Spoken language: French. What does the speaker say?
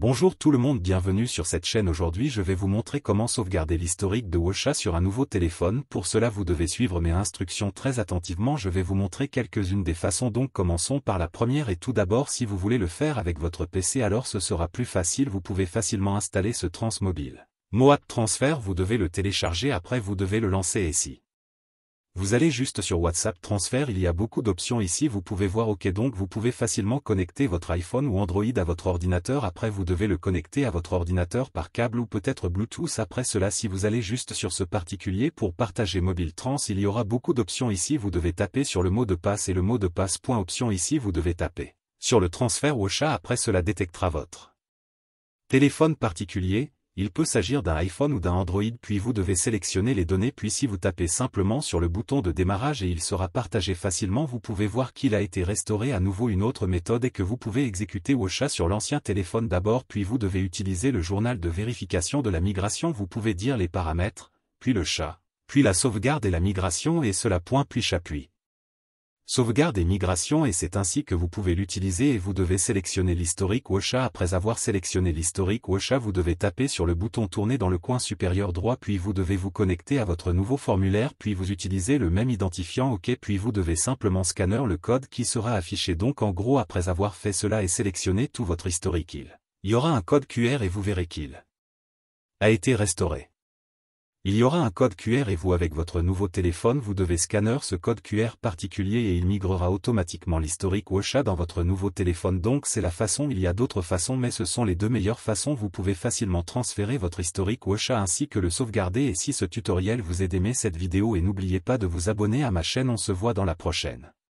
Bonjour tout le monde, bienvenue sur cette chaîne. Aujourd'hui je vais vous montrer comment sauvegarder l'historique de Washa sur un nouveau téléphone. Pour cela vous devez suivre mes instructions très attentivement. Je vais vous montrer quelques-unes des façons donc commençons par la première et tout d'abord si vous voulez le faire avec votre PC alors ce sera plus facile. Vous pouvez facilement installer ce transmobile. Moat Transfer vous devez le télécharger après vous devez le lancer ici. Vous allez juste sur WhatsApp transfert il y a beaucoup d'options ici, vous pouvez voir OK donc vous pouvez facilement connecter votre iPhone ou Android à votre ordinateur, après vous devez le connecter à votre ordinateur par câble ou peut-être Bluetooth, après cela si vous allez juste sur ce particulier pour partager mobile trans, il y aura beaucoup d'options ici, vous devez taper sur le mot de passe et le mot de passe point option ici vous devez taper sur le transfert au chat après cela détectera votre téléphone particulier, il peut s'agir d'un iPhone ou d'un Android puis vous devez sélectionner les données puis si vous tapez simplement sur le bouton de démarrage et il sera partagé facilement vous pouvez voir qu'il a été restauré à nouveau une autre méthode et que vous pouvez exécuter chat sur l'ancien téléphone d'abord puis vous devez utiliser le journal de vérification de la migration vous pouvez dire les paramètres, puis le chat, puis la sauvegarde et la migration et cela point puis puis. Sauvegarde et migration et c'est ainsi que vous pouvez l'utiliser et vous devez sélectionner l'historique Washa. Après avoir sélectionné l'historique Washa, vous devez taper sur le bouton tourner dans le coin supérieur droit puis vous devez vous connecter à votre nouveau formulaire puis vous utilisez le même identifiant OK puis vous devez simplement scanner le code qui sera affiché donc en gros après avoir fait cela et sélectionné tout votre historique il y aura un code QR et vous verrez qu'il a été restauré. Il y aura un code QR et vous avec votre nouveau téléphone vous devez scanner ce code QR particulier et il migrera automatiquement l'historique Washa dans votre nouveau téléphone donc c'est la façon il y a d'autres façons mais ce sont les deux meilleures façons vous pouvez facilement transférer votre historique Washa ainsi que le sauvegarder et si ce tutoriel vous aide aimé cette vidéo et n'oubliez pas de vous abonner à ma chaîne on se voit dans la prochaine.